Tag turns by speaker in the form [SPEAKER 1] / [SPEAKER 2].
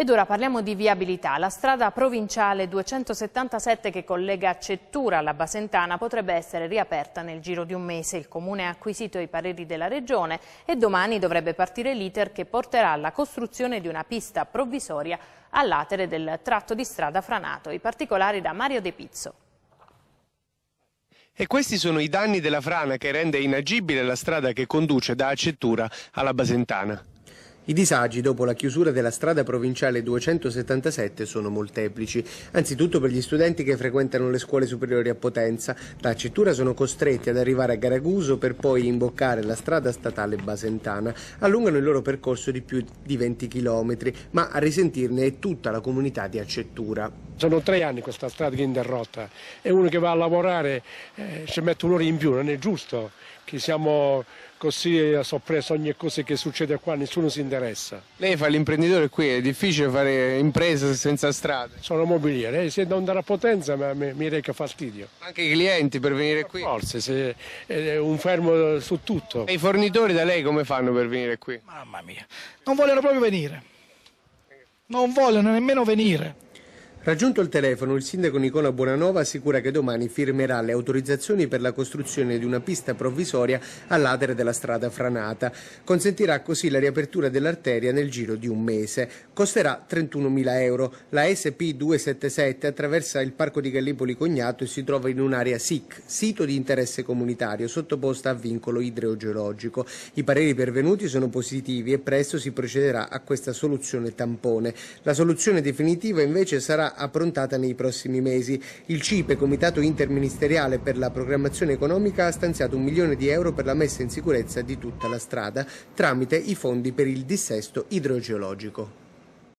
[SPEAKER 1] Ed ora parliamo di viabilità. La strada provinciale 277 che collega Cettura alla Basentana potrebbe essere riaperta nel giro di un mese. Il Comune ha acquisito i pareri della Regione e domani dovrebbe partire l'iter che porterà alla costruzione di una pista provvisoria all'atere del tratto di strada franato. I particolari da Mario De Pizzo.
[SPEAKER 2] E questi sono i danni della frana che rende inagibile la strada che conduce da Accettura alla Basentana. I disagi dopo la chiusura della strada provinciale 277 sono molteplici, anzitutto per gli studenti che frequentano le scuole superiori a Potenza. Da Cettura sono costretti ad arrivare a Garaguso per poi imboccare la strada statale basentana. Allungano il loro percorso di più di 20 km, ma
[SPEAKER 3] a risentirne è tutta la comunità di Accettura. Sono tre anni questa strada che è interrotta e uno che va a lavorare eh, ci mette un'ora in più, non è giusto che siamo così a eh, soppresso ogni cosa che succede qua, nessuno si interessa.
[SPEAKER 4] Lei fa l'imprenditore qui, è difficile fare impresa senza strade? Sono mobiliere, eh, da andare a Potenza ma mi, mi reca fastidio. Anche i clienti per venire qui? Forse, se, eh, un fermo su tutto. E i fornitori da lei come fanno per venire qui? Mamma mia, non vogliono proprio venire, non vogliono nemmeno venire.
[SPEAKER 2] Raggiunto il telefono, il sindaco Nicola Buonanova assicura che domani firmerà le autorizzazioni per la costruzione di una pista provvisoria all'adere della strada franata. Consentirà così la riapertura dell'arteria nel giro di un mese. Costerà 31.000 euro. La SP277 attraversa il parco di Gallipoli Cognato e si trova in un'area SIC, sito di interesse comunitario, sottoposta a vincolo idrogeologico. I pareri pervenuti sono positivi e presto si procederà a questa soluzione tampone. La soluzione definitiva invece sarà approntata nei prossimi mesi. Il CIPE, Comitato Interministeriale per la Programmazione Economica, ha stanziato un milione di euro per la messa in sicurezza di tutta la strada tramite i fondi per il dissesto idrogeologico.